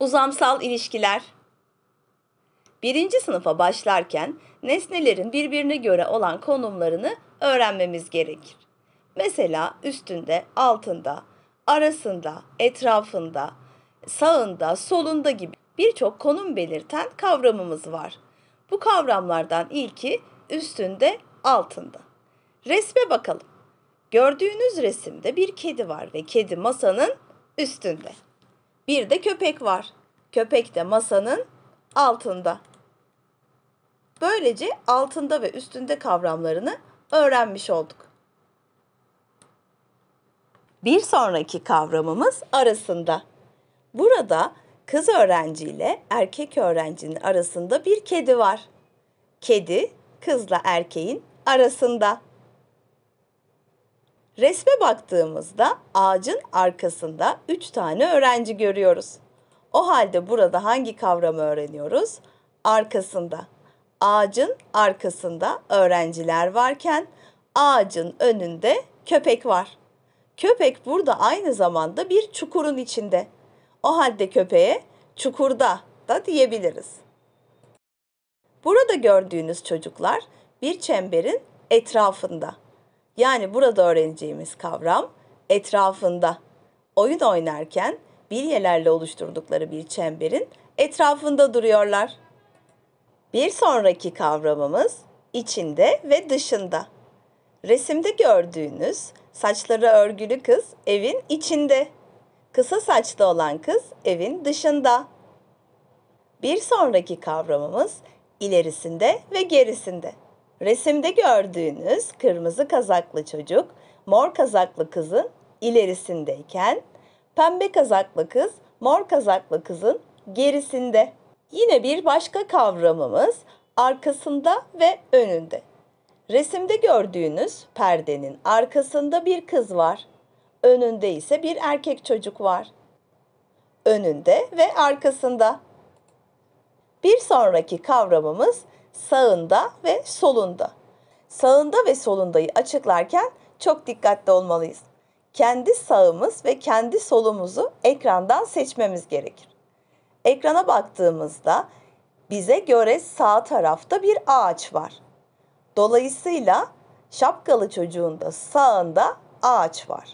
Uzamsal ilişkiler. Birinci sınıfa başlarken nesnelerin birbirine göre olan konumlarını öğrenmemiz gerekir. Mesela üstünde, altında, arasında, etrafında, sağında, solunda gibi birçok konum belirten kavramımız var. Bu kavramlardan ilki üstünde, altında. Resme bakalım. Gördüğünüz resimde bir kedi var ve kedi masanın üstünde. Bir de köpek var. Köpek de masanın altında. Böylece altında ve üstünde kavramlarını öğrenmiş olduk. Bir sonraki kavramımız arasında. Burada kız öğrenci ile erkek öğrencinin arasında bir kedi var. Kedi kızla erkeğin arasında. Resme baktığımızda ağacın arkasında 3 tane öğrenci görüyoruz. O halde burada hangi kavramı öğreniyoruz? Arkasında. Ağacın arkasında öğrenciler varken ağacın önünde köpek var. Köpek burada aynı zamanda bir çukurun içinde. O halde köpeğe çukurda da diyebiliriz. Burada gördüğünüz çocuklar bir çemberin etrafında. Yani burada öğreneceğimiz kavram etrafında. Oyun oynarken bilyelerle oluşturdukları bir çemberin etrafında duruyorlar. Bir sonraki kavramımız içinde ve dışında. Resimde gördüğünüz saçları örgülü kız evin içinde. Kısa saçlı olan kız evin dışında. Bir sonraki kavramımız ilerisinde ve gerisinde. Resimde gördüğünüz kırmızı kazaklı çocuk mor kazaklı kızın ilerisindeyken pembe kazaklı kız mor kazaklı kızın gerisinde. Yine bir başka kavramımız arkasında ve önünde. Resimde gördüğünüz perdenin arkasında bir kız var. Önünde ise bir erkek çocuk var. Önünde ve arkasında. Bir sonraki kavramımız sağında ve solunda. Sağında ve solundayı açıklarken çok dikkatli olmalıyız. Kendi sağımız ve kendi solumuzu ekrandan seçmemiz gerekir. Ekrana baktığımızda bize göre sağ tarafta bir ağaç var. Dolayısıyla şapkalı çocuğun da sağında ağaç var.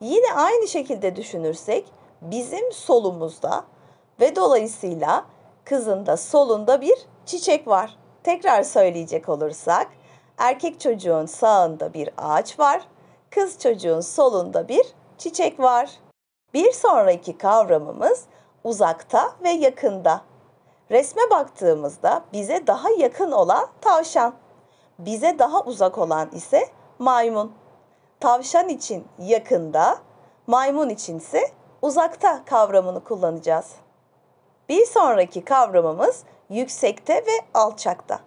Yine aynı şekilde düşünürsek bizim solumuzda ve dolayısıyla kızın da solunda bir çiçek var. Tekrar söyleyecek olursak erkek çocuğun sağında bir ağaç var, kız çocuğun solunda bir çiçek var. Bir sonraki kavramımız uzakta ve yakında. Resme baktığımızda bize daha yakın olan tavşan, bize daha uzak olan ise maymun. Tavşan için yakında, maymun içinse uzakta kavramını kullanacağız. Bir sonraki kavramımız yüksekte ve alçakta.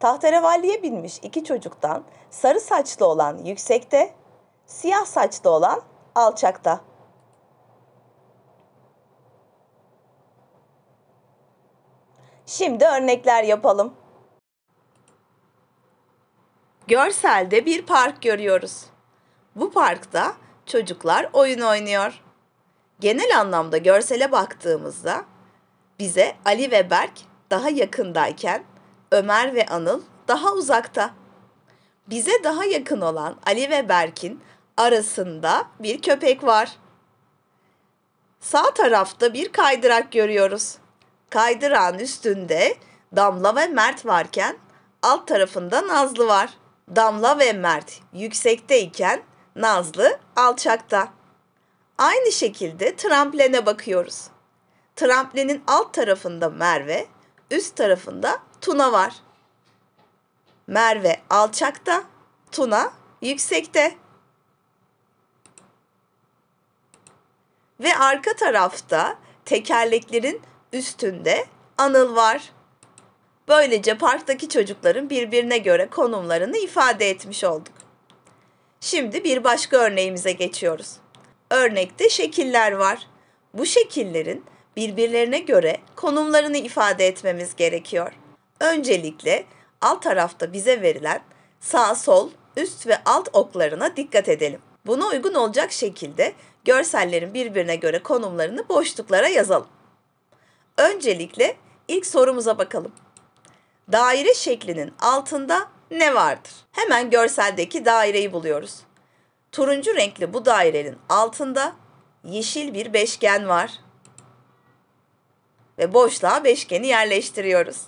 Tahterevalliye binmiş iki çocuktan sarı saçlı olan yüksekte, siyah saçlı olan alçakta. Şimdi örnekler yapalım. Görselde bir park görüyoruz. Bu parkta çocuklar oyun oynuyor. Genel anlamda görsele baktığımızda bize Ali ve Berk daha yakındayken Ömer ve Anıl daha uzakta. Bize daha yakın olan Ali ve Berk'in arasında bir köpek var. Sağ tarafta bir kaydırak görüyoruz. Kaydırağın üstünde Damla ve Mert varken alt tarafında Nazlı var. Damla ve Mert yüksekteyken Nazlı alçakta. Aynı şekilde tramplene bakıyoruz. Tramplenin alt tarafında Merve, üst tarafında Tuna var. Merve alçakta, Tuna yüksekte. Ve arka tarafta tekerleklerin üstünde Anıl var. Böylece parktaki çocukların birbirine göre konumlarını ifade etmiş olduk. Şimdi bir başka örneğimize geçiyoruz. Örnekte şekiller var. Bu şekillerin birbirlerine göre konumlarını ifade etmemiz gerekiyor. Öncelikle alt tarafta bize verilen sağ, sol, üst ve alt oklarına dikkat edelim. Buna uygun olacak şekilde görsellerin birbirine göre konumlarını boşluklara yazalım. Öncelikle ilk sorumuza bakalım. Daire şeklinin altında ne vardır? Hemen görseldeki daireyi buluyoruz. Turuncu renkli bu dairenin altında yeşil bir beşgen var ve boşluğa beşgeni yerleştiriyoruz.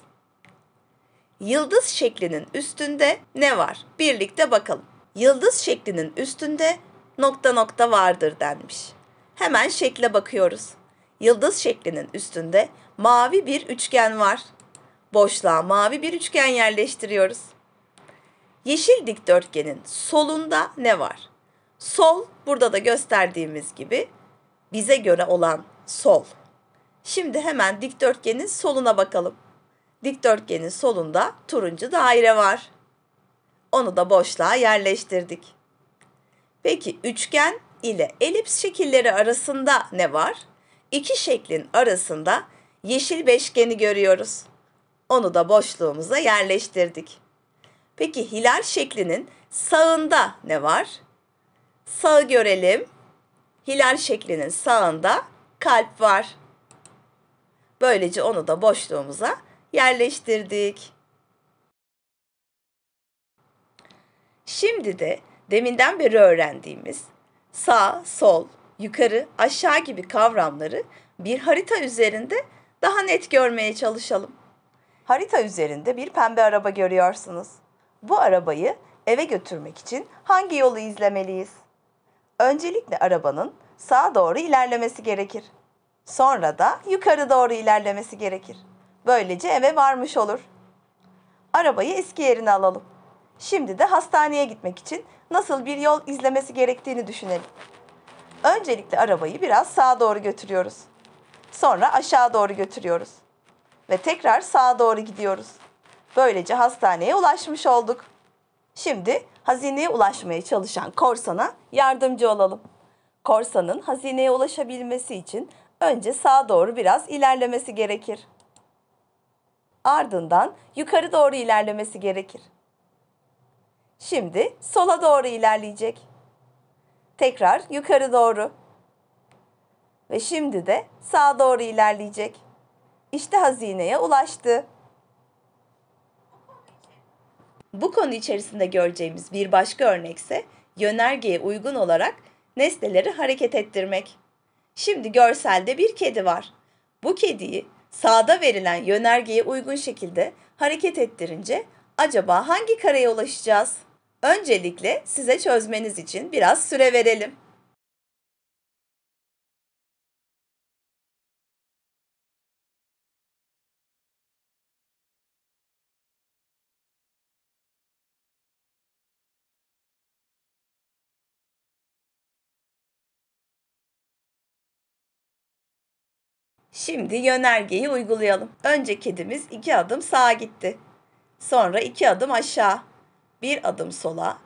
Yıldız şeklinin üstünde ne var? Birlikte bakalım. Yıldız şeklinin üstünde nokta nokta vardır denmiş. Hemen şekle bakıyoruz. Yıldız şeklinin üstünde mavi bir üçgen var. Boşluğa mavi bir üçgen yerleştiriyoruz. Yeşil dikdörtgenin solunda ne var? Sol burada da gösterdiğimiz gibi bize göre olan sol. Şimdi hemen dikdörtgenin soluna bakalım. Dikdörtgenin solunda turuncu daire var. Onu da boşluğa yerleştirdik. Peki üçgen ile elips şekilleri arasında ne var? İki şeklin arasında yeşil beşgeni görüyoruz. Onu da boşluğumuza yerleştirdik. Peki hilal şeklinin sağında ne var? Sağı görelim. Hilal şeklinin sağında kalp var. Böylece onu da boşluğumuza yerleştirdik. Şimdi de deminden beri öğrendiğimiz sağ, sol, yukarı, aşağı gibi kavramları bir harita üzerinde daha net görmeye çalışalım. Harita üzerinde bir pembe araba görüyorsunuz. Bu arabayı eve götürmek için hangi yolu izlemeliyiz? Öncelikle arabanın sağa doğru ilerlemesi gerekir. Sonra da yukarı doğru ilerlemesi gerekir. Böylece eve varmış olur. Arabayı eski yerine alalım. Şimdi de hastaneye gitmek için nasıl bir yol izlemesi gerektiğini düşünelim. Öncelikle arabayı biraz sağa doğru götürüyoruz. Sonra aşağı doğru götürüyoruz. Ve tekrar sağa doğru gidiyoruz. Böylece hastaneye ulaşmış olduk. Şimdi hazineye ulaşmaya çalışan korsana yardımcı olalım. Korsanın hazineye ulaşabilmesi için önce sağa doğru biraz ilerlemesi gerekir. Ardından yukarı doğru ilerlemesi gerekir. Şimdi sola doğru ilerleyecek. Tekrar yukarı doğru. Ve şimdi de sağa doğru ilerleyecek. İşte hazineye ulaştı. Bu konu içerisinde göreceğimiz bir başka örnek ise yönergeye uygun olarak nesneleri hareket ettirmek. Şimdi görselde bir kedi var. Bu kediyi sağda verilen yönergeye uygun şekilde hareket ettirince acaba hangi kareye ulaşacağız? Öncelikle size çözmeniz için biraz süre verelim. Şimdi yönergeyi uygulayalım. Önce kedimiz iki adım sağa gitti. Sonra iki adım aşağı. Bir adım sola,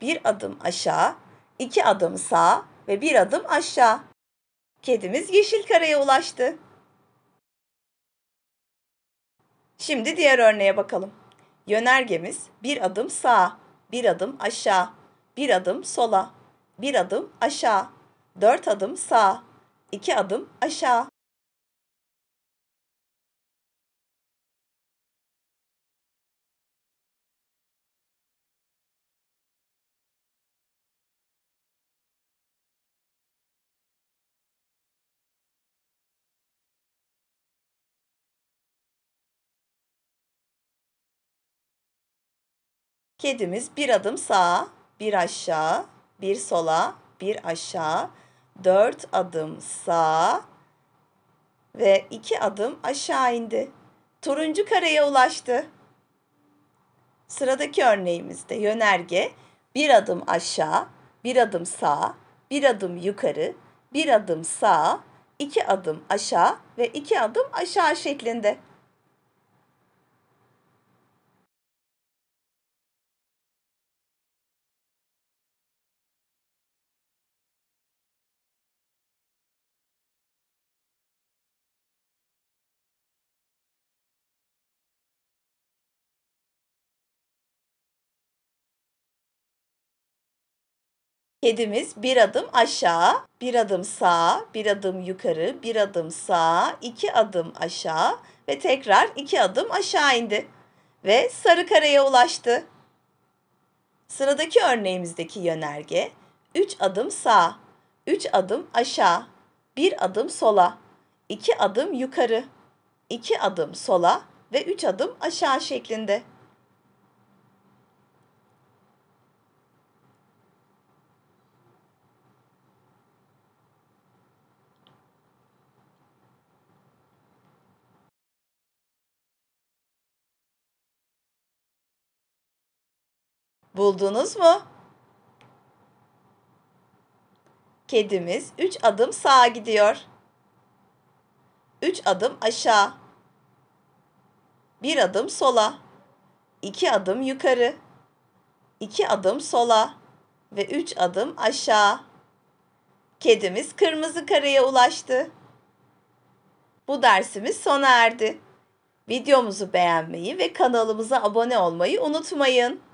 bir adım aşağı, iki adım sağa ve bir adım aşağı. Kedimiz yeşil kareye ulaştı. Şimdi diğer örneğe bakalım. Yönergemiz bir adım sağa, bir adım aşağı, bir adım sola, bir adım aşağı, dört adım sağa, iki adım aşağı. Kedimiz bir adım sağa, bir aşağı, bir sola, bir aşağı, dört adım sağa ve iki adım aşağı indi. Turuncu kareye ulaştı. Sıradaki örneğimizde yönerge bir adım aşağı, bir adım sağa, bir adım yukarı, bir adım sağa, iki adım aşağı ve iki adım aşağı şeklinde. Kedimiz bir adım aşağı, bir adım sağa, bir adım yukarı, bir adım sağa, iki adım aşağı ve tekrar iki adım aşağı indi ve sarı kareye ulaştı. Sıradaki örneğimizdeki yönerge 3 adım sağa, 3 adım aşağı, 1 adım sola, 2 adım yukarı, 2 adım sola ve 3 adım aşağı şeklinde. Buldunuz mu? Kedimiz üç adım sağa gidiyor. Üç adım aşağı. Bir adım sola. iki adım yukarı. iki adım sola ve üç adım aşağı. Kedimiz kırmızı kareye ulaştı. Bu dersimiz sona erdi. Videomuzu beğenmeyi ve kanalımıza abone olmayı unutmayın.